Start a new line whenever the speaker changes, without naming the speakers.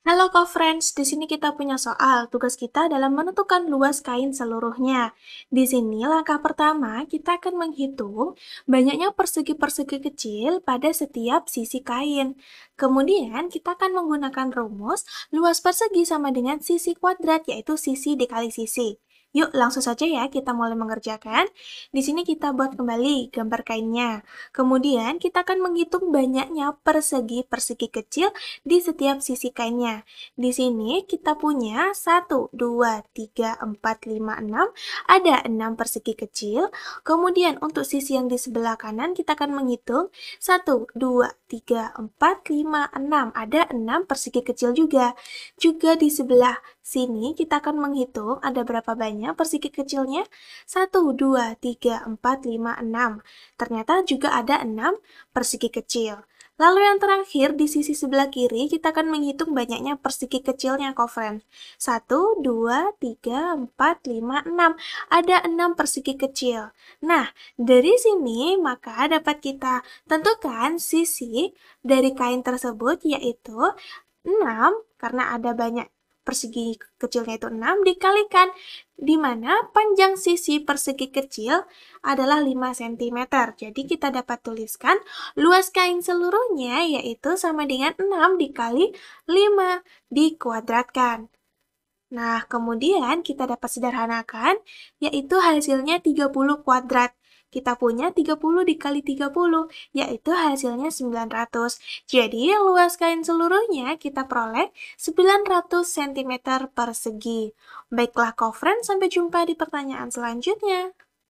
Halo co-friends, di sini kita punya soal. Tugas kita dalam menentukan luas kain seluruhnya. Di sini langkah pertama kita akan menghitung banyaknya persegi-persegi kecil pada setiap sisi kain. Kemudian kita akan menggunakan rumus luas persegi sama dengan sisi kuadrat yaitu sisi dikali sisi. Yuk langsung saja ya kita mulai mengerjakan. Di sini kita buat kembali gambar kainnya. Kemudian kita akan menghitung banyaknya persegi-persegi kecil di setiap sisi kainnya. Di sini kita punya 1, 2, 3, 4, 5, 6. Ada 6 persegi kecil. Kemudian untuk sisi yang di sebelah kanan kita akan menghitung 1, 2, 3, 4, 5, 6. Ada 6 persegi kecil juga. Juga di sebelah Sini kita akan menghitung ada berapa banyak persegi kecilnya. 1, 2, 3, 4, 5, 6. Ternyata juga ada 6 persegi kecil. Lalu yang terakhir, di sisi sebelah kiri, kita akan menghitung banyaknya persegi kecilnya, kofren. 1, 2, 3, 4, 5, 6. Ada 6 persegi kecil. Nah, dari sini maka dapat kita tentukan sisi dari kain tersebut, yaitu 6, karena ada banyak persegi kecilnya itu 6 dikalikan di mana panjang sisi persegi kecil adalah 5 cm. Jadi kita dapat tuliskan luas kain seluruhnya yaitu sama dengan 6 dikali 5 dikuadratkan. Nah, kemudian kita dapat sederhanakan yaitu hasilnya 30 kuadrat. Kita punya 30 dikali 30, yaitu hasilnya 900. Jadi, luas kain seluruhnya kita peroleh 900 cm persegi. Baiklah, kofren, sampai jumpa di pertanyaan selanjutnya.